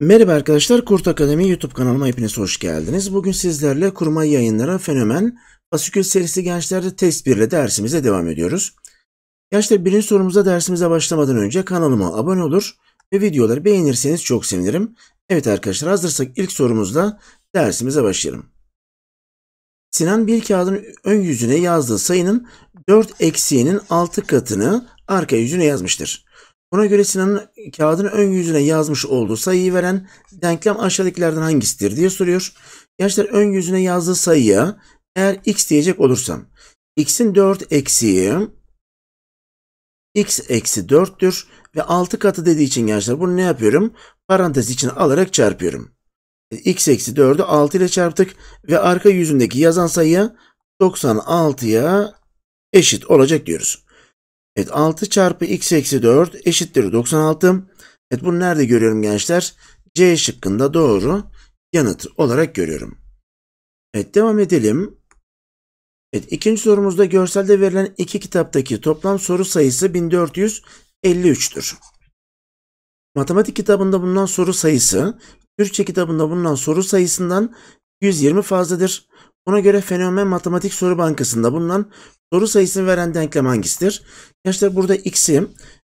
Merhaba arkadaşlar, Kurt Akademi YouTube kanalıma hepiniz hoş geldiniz. Bugün sizlerle kurma yayınlara fenomen fasikül serisi gençlerde test 1 ile dersimize devam ediyoruz. Gençler birinci sorumuza dersimize başlamadan önce kanalıma abone olur ve videoları beğenirseniz çok sevinirim. Evet arkadaşlar hazırsak ilk sorumuzla dersimize başlayalım. Sinan bir kağıdın ön yüzüne yazdığı sayının 4 eksiğinin 6 katını arka yüzüne yazmıştır. Buna göre Sinan'ın kağıdın ön yüzüne yazmış olduğu sayıyı veren denklem aşağıdakilerden hangisidir diye soruyor. Gençler ön yüzüne yazdığı sayıya eğer x diyecek olursam x'in 4 eksiği x eksi 4'tür ve 6 katı dediği için gençler bunu ne yapıyorum? Parantez için alarak çarpıyorum. E, x eksi 4'ü 6 ile çarptık ve arka yüzündeki yazan sayıya 96'ya eşit olacak diyoruz. Evet 6 çarpı x eksi 4 eşittir 96. Evet bunu nerede görüyorum gençler? C şıkkında doğru yanıt olarak görüyorum. Evet devam edelim. Evet ikinci sorumuzda görselde verilen iki kitaptaki toplam soru sayısı 1453'tür. Matematik kitabında bulunan soru sayısı Türkçe kitabında bulunan soru sayısından 120 fazladır. Buna göre fenomen matematik soru bankasında bulunan soru sayısını veren denklem hangisidir? Gençler burada x'i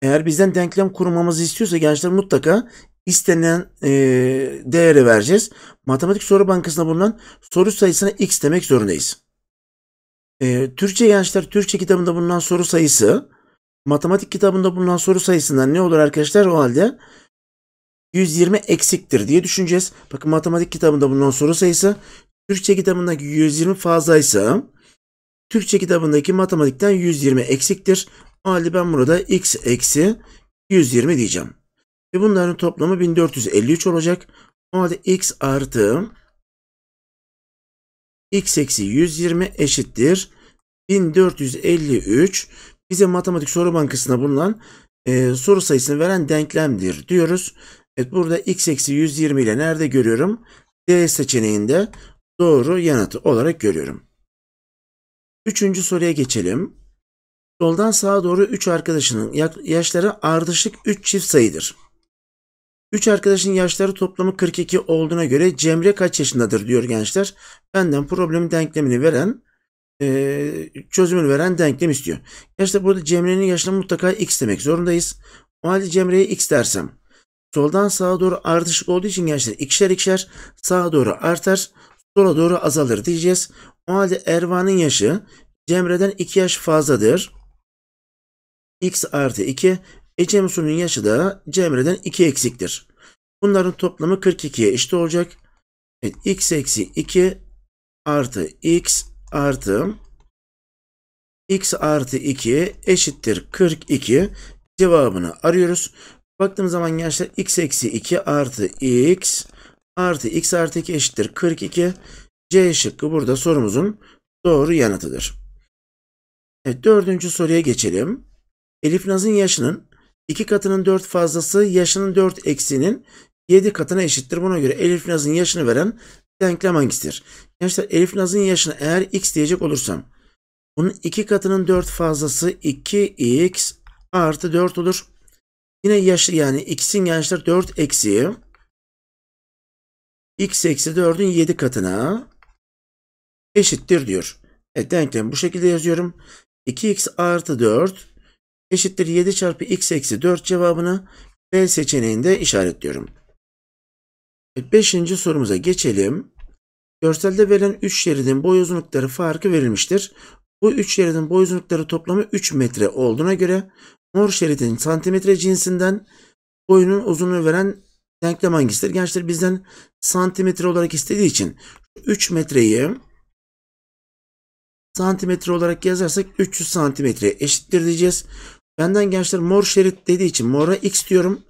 eğer bizden denklem kurmamızı istiyorsa gençler mutlaka istenen e, değeri vereceğiz. Matematik soru bankasında bulunan soru sayısına x demek zorundayız. E, Türkçe gençler Türkçe kitabında bulunan soru sayısı matematik kitabında bulunan soru sayısından ne olur arkadaşlar? O halde 120 eksiktir diye düşüneceğiz. Bakın matematik kitabında bulunan soru sayısı Türkçe kitabındaki 120 fazlaysa Türkçe kitabındaki matematikten 120 eksiktir. O halde ben burada x eksi 120 diyeceğim. Ve bunların toplamı 1453 olacak. O halde x artı x eksi 120 eşittir. 1453 bize matematik soru bankasında bulunan e, soru sayısını veren denklemdir diyoruz. Evet burada x eksi 120 ile nerede görüyorum? D seçeneğinde doğru yanıtı olarak görüyorum. Üçüncü soruya geçelim. Soldan sağa doğru 3 arkadaşının yaşları ardışık 3 çift sayıdır. 3 arkadaşın yaşları toplamı 42 olduğuna göre Cemre kaç yaşındadır diyor gençler. Benden problemin denklemini veren e, çözümünü veren denklem istiyor. Gençler burada Cemre'nin yaşını mutlaka x demek zorundayız. O halde Cemre'ye x dersem Soldan sağa doğru artışlık olduğu için gençler ikişer ikişer sağa doğru artar, sola doğru azalır diyeceğiz. O halde Ervan'ın yaşı Cemre'den 2 yaş fazladır. X artı 2. Ecemsu'nun yaşı da Cemre'den 2 eksiktir. Bunların toplamı 42'ye eşit olacak. Evet, x eksi 2 artı x artı x artı 2 eşittir 42 cevabını arıyoruz. Baktığım zaman gençler x eksi 2 artı x artı x artı 2 eşittir 42. C şıkkı burada sorumuzun doğru yanıtıdır. Evet, dördüncü soruya geçelim. Elif Naz'ın yaşının 2 katının 4 fazlası yaşının 4 eksiğinin 7 katına eşittir. Buna göre Elif Naz'ın yaşını veren denklem hangisidir? Gençler Elif Naz'ın yaşını eğer x diyecek olursam bunun 2 katının 4 fazlası 2x artı 4 olur. Yine yaşı yani x'in gençler 4 eksi x eksi 4'ün 7 katına eşittir diyor. Evet denklemi bu şekilde yazıyorum. 2x artı 4 eşittir 7 çarpı x eksi 4 cevabını B seçeneğinde işaretliyorum. E, beşinci sorumuza geçelim. Görselde verilen 3 şeridin boy uzunlukları farkı verilmiştir. Bu 3 şeridin boy uzunlukları toplamı 3 metre olduğuna göre Mor şeridin santimetre cinsinden boyunun uzunluğu veren denklem hangisidir? Gençler bizden santimetre olarak istediği için 3 metreyi santimetre olarak yazarsak 300 santimetre eşittir diyeceğiz. Benden gençler mor şerit dediği için mora x diyorum.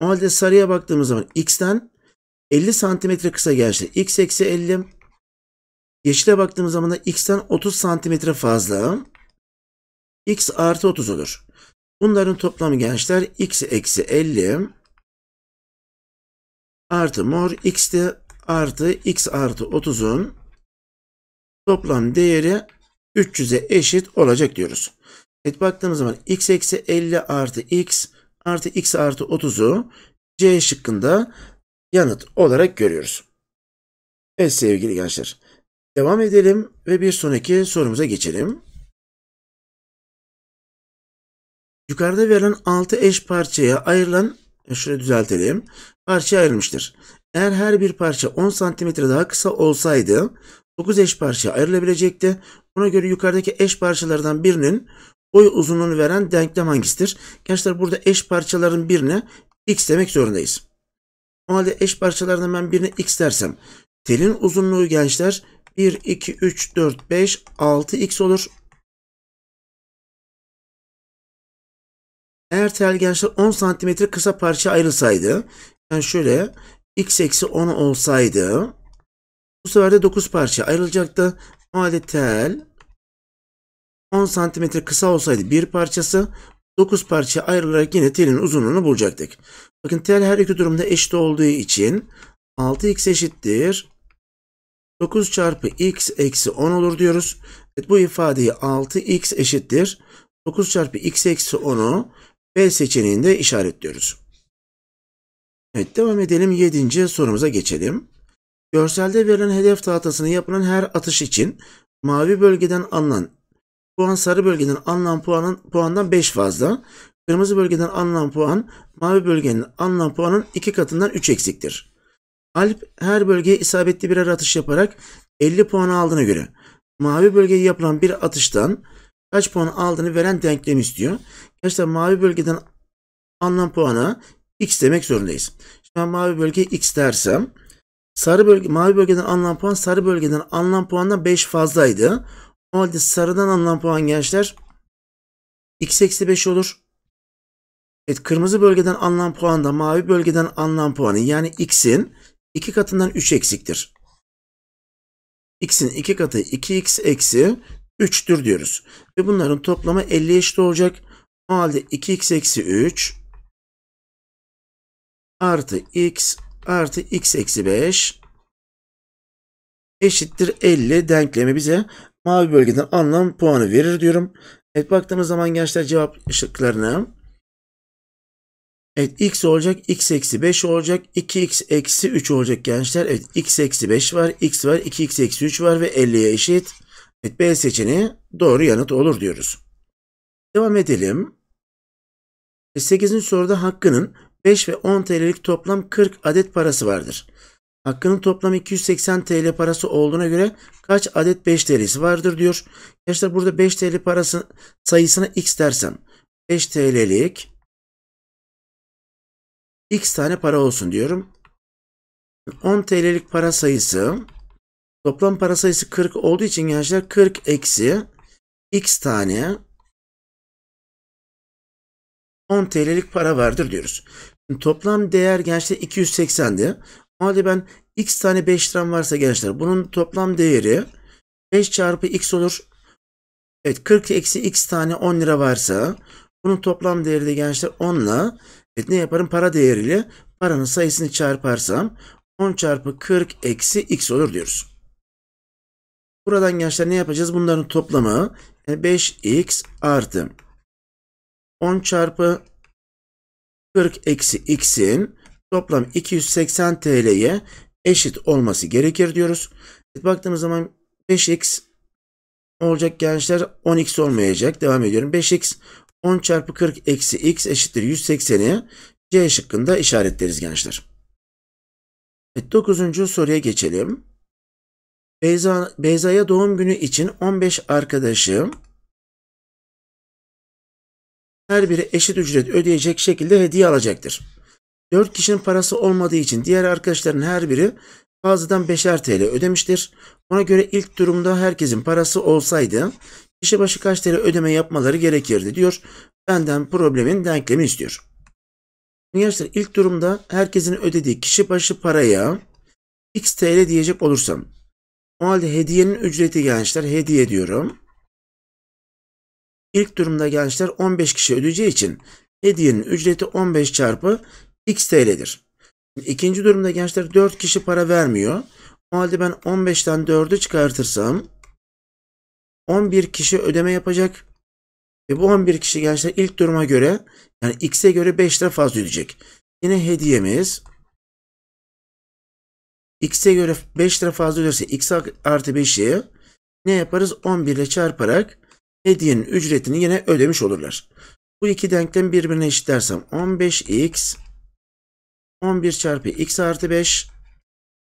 O halde sarıya baktığımız zaman x'ten 50 santimetre kısa gençler. x eksi 50. Yeşile baktığımız zaman da x'ten 30 santimetre fazla. x artı 30 olur. Bunların toplamı gençler x eksi 50 artı mor x de artı x artı 30'un toplam değeri 300'e eşit olacak diyoruz. Evet baktığımız zaman x eksi 50 artı x artı x artı 30'u C şıkkında yanıt olarak görüyoruz. Evet sevgili gençler. Devam edelim ve bir sonraki sorumuza geçelim. Yukarıda verilen 6 eş parçaya ayrılan, e, şöyle düzeltelim, parçaya ayrılmıştır. Eğer her bir parça 10 cm daha kısa olsaydı 9 eş parçaya ayrılabilecekti. Buna göre yukarıdaki eş parçalardan birinin boy uzunluğunu veren denklem hangisidir? Gençler burada eş parçaların birine x demek zorundayız. O halde eş parçalardan ben birine x dersem telin uzunluğu gençler 1, 2, 3, 4, 5, 6x olur. Eğer telgençler 10 santimetre kısa parça ayrılsaydı. Yani şöyle x eksi 10 olsaydı. Bu sefer de 9 parça ayrılacaktı. O halde tel 10 santimetre kısa olsaydı bir parçası 9 parça ayrılarak yine telin uzunluğunu bulacaktık. Bakın tel her iki durumda eşit olduğu için 6x eşittir 9 çarpı x eksi 10 olur diyoruz. Evet, bu ifadeyi 6x eşittir 9 çarpı x eksi 10'u B seçeneğini işaretliyoruz. Evet devam edelim. 7. sorumuza geçelim. Görselde verilen hedef tahtasını yapılan her atış için mavi bölgeden alınan puan sarı bölgeden alınan puanın puandan 5 fazla. Kırmızı bölgeden alınan puan mavi bölgenin alınan puanın 2 katından 3 eksiktir. Alp her bölgeye isabetli birer atış yaparak 50 puan aldığına göre mavi bölgeye yapılan bir atıştan kaç puan aldığını veren denklemi istiyor. Gerçekten mavi bölgeden anlam puanı x demek zorundayız. Şimdi ben mavi bölgeye x dersem sarı bölge mavi bölgeden anlam puan sarı bölgeden anlam puanından 5 fazlaydı. O halde sarıdan anlam puan gençler x eksi 5 olur. Evet kırmızı bölgeden anlam puan da mavi bölgeden anlam puanı yani x'in 2 katından 3 eksiktir. x'in 2 katı 2x eksi 3'tür diyoruz. Ve bunların toplamı 50 eşit olacak. O halde 2x eksi 3 artı x artı x eksi 5 eşittir 50 denklemi bize mavi bölgeden anlam puanı verir diyorum. Evet baktığımız zaman gençler cevap şıklarını Evet x olacak x eksi 5 olacak 2x eksi 3 olacak gençler. Evet x eksi 5 var x var 2x eksi 3 var ve 50'ye eşit. Evet B seçeneği doğru yanıt olur diyoruz. Devam edelim. 8. E, soruda Hakkı'nın 5 ve 10 TL'lik toplam 40 adet parası vardır. Hakkı'nın toplam 280 TL parası olduğuna göre kaç adet 5 TL'si vardır diyor. Arkadaşlar burada 5 TL parası sayısına x dersem 5 TL'lik x tane para olsun diyorum. 10 TL'lik para sayısı Toplam para sayısı 40 olduğu için gençler 40 eksi x tane 10 TL'lik para vardır diyoruz. Şimdi toplam değer gençler 280'di. O halde ben x tane 5 liram varsa gençler bunun toplam değeri 5 çarpı x olur. Evet 40 eksi x tane 10 lira varsa bunun toplam değeri de gençler 10 ile evet, ne yaparım para değeriyle paranın sayısını çarparsam 10 çarpı 40 eksi x olur diyoruz. Buradan gençler ne yapacağız? Bunların toplamı 5x e, artı 10 çarpı 40 eksi x'in toplam 280 TL'ye eşit olması gerekir diyoruz. Baktığımız zaman 5x olacak gençler 10x olmayacak. Devam ediyorum. 5x 10 çarpı 40 eksi x eşittir 180'i C şıkkında işaretleriz gençler. Evet, 9. soruya geçelim. Beyza, Beyza'ya doğum günü için 15 arkadaşım, her biri eşit ücret ödeyecek şekilde hediye alacaktır. 4 kişinin parası olmadığı için diğer arkadaşların her biri fazladan 5'er TL ödemiştir. Ona göre ilk durumda herkesin parası olsaydı kişi başı kaç TL ödeme yapmaları gerekirdi diyor. Benden problemin denklemi istiyor. Arkadaşlar ilk durumda herkesin ödediği kişi başı paraya x TL diyecek olursam o halde hediyenin ücreti gençler hediye diyorum. İlk durumda gençler 15 kişi ödeyeceği için hediyenin ücreti 15 çarpı x TL'dir. İkinci durumda gençler 4 kişi para vermiyor. O halde ben 15'ten 4'ü çıkartırsam 11 kişi ödeme yapacak. Ve bu 11 kişi gençler ilk duruma göre yani x'e göre 5 lira fazla ödeyecek. Yine hediyemiz x'e göre 5 lira fazla öderse x artı 5'i ne yaparız? 11 ile çarparak hediyenin ücretini yine ödemiş olurlar. Bu iki denklem birbirine eşitlersem 15x 11 çarpı x artı 5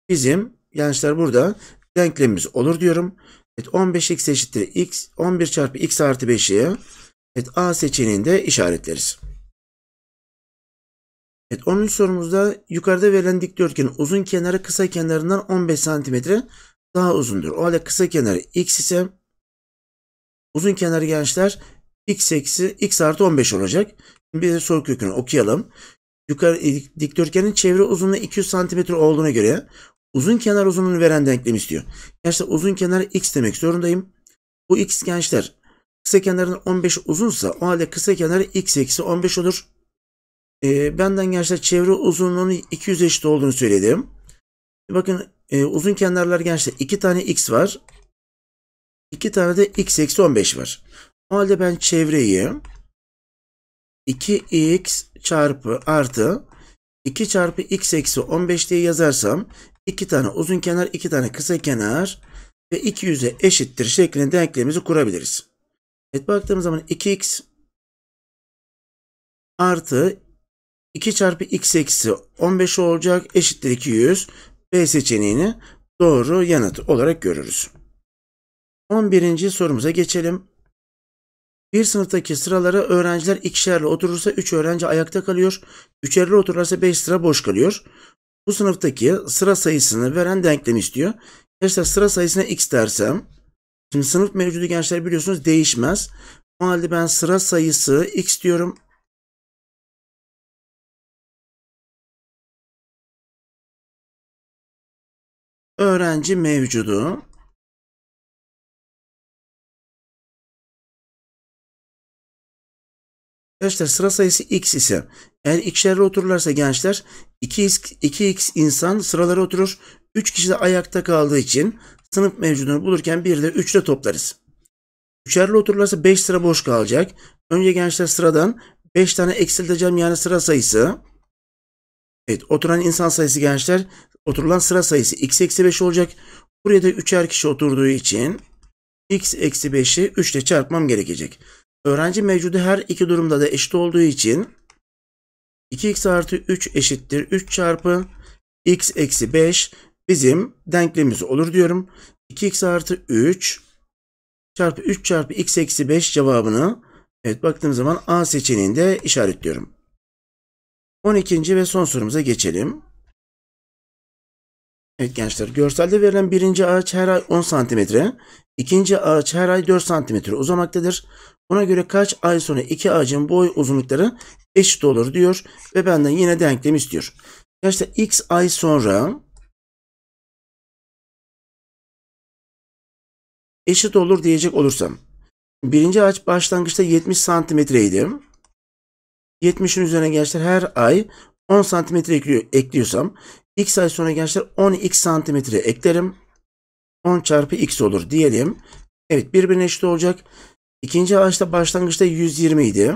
bizim gençler burada denklemimiz olur diyorum. Evet 15x eşittir x 11 çarpı x artı 5'i evet A seçeneğinde işaretleriz. Evet 10. sorumuzda yukarıda verilen dikdörtgenin uzun kenarı kısa kenarından 15 cm daha uzundur. O halde kısa kenarı x ise uzun kenarı gençler x eksi x artı 15 olacak. Şimdi bir de soru kökünü okuyalım. Yukarı e, dikdörtgenin çevre uzunluğu 200 cm olduğuna göre uzun kenar uzunluğunu veren denklem istiyor. Gençler uzun kenar x demek zorundayım. Bu x gençler kısa kenarının 15 uzunsa o halde kısa kenarı x eksi 15 olur. E, benden gençler çevre uzunluğunun 200 eşit olduğunu söyledim. Bakın e, uzun kenarlar gençler 2 tane x var. 2 tane de x eksi 15 var. O halde ben çevreyi 2x çarpı artı 2 çarpı x eksi 15 diye yazarsam 2 tane uzun kenar 2 tane kısa kenar ve 200'e eşittir şeklinde denklemimizi kurabiliriz. Evet baktığımız zaman 2x artı 2 çarpı x eksi 15 olacak eşittir 200. B seçeneğini doğru yanıt olarak görürüz. 11. sorumuza geçelim. Bir sınıftaki sıraları öğrenciler ikişerli oturursa 3 öğrenci ayakta kalıyor, üçerli oturursa 5 sıra boş kalıyor. Bu sınıftaki sıra sayısını veren denklem istiyor. Gençler sıra sayısına x dersem, şimdi sınıf mevcudu gençler biliyorsunuz değişmez. O halde ben sıra sayısı x diyorum. öğrenci mevcudu. Gençler sıra sayısı x ise eğer ikişerli otururlarsa gençler 2x, insan sıralara oturur. 3 kişi de ayakta kaldığı için sınıf mevcudunu bulurken 1 ile 3 ile toplarız. Üçerli otururlarsa 5 sıra boş kalacak. Önce gençler sıradan 5 tane eksilteceğim yani sıra sayısı. Evet oturan insan sayısı gençler oturulan sıra sayısı x eksi 5 olacak. Buraya da 3'er kişi oturduğu için x eksi 5'i 3 ile çarpmam gerekecek. Öğrenci mevcudu her iki durumda da eşit olduğu için 2x artı 3 eşittir 3 çarpı x eksi 5 bizim denklemimiz olur diyorum. 2x artı 3 çarpı 3 çarpı x eksi 5 cevabını evet baktığım zaman A seçeneğinde işaretliyorum. 12. ve son sorumuza geçelim. Evet gençler görselde verilen birinci ağaç her ay 10 santimetre, ikinci ağaç her ay 4 santimetre uzamaktadır. Buna göre kaç ay sonra iki ağacın boy uzunlukları eşit olur diyor ve benden yine denklem istiyor. Gençler x ay sonra eşit olur diyecek olursam. Birinci ağaç başlangıçta 70 santimetreydi. 70'in üzerine gençler her ay 10 santimetre ekliyorsam x ay sonra gençler 10x santimetre eklerim. 10 çarpı x olur diyelim. Evet birbirine eşit olacak. İkinci ağaçta başlangıçta 120 idi.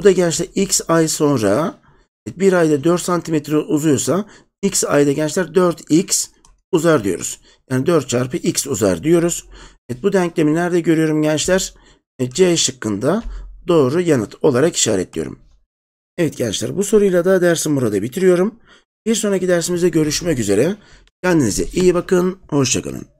Bu da gençler x ay sonra bir ayda 4 santimetre uzuyorsa x ayda gençler 4x uzar diyoruz. Yani 4 çarpı x uzar diyoruz. Evet, bu denklemi nerede görüyorum gençler? C şıkkında doğru yanıt olarak işaretliyorum. Evet gençler bu soruyla da dersim burada bitiriyorum. Bir sonraki dersimizde görüşmek üzere. Kendinize iyi bakın. Hoşçakalın.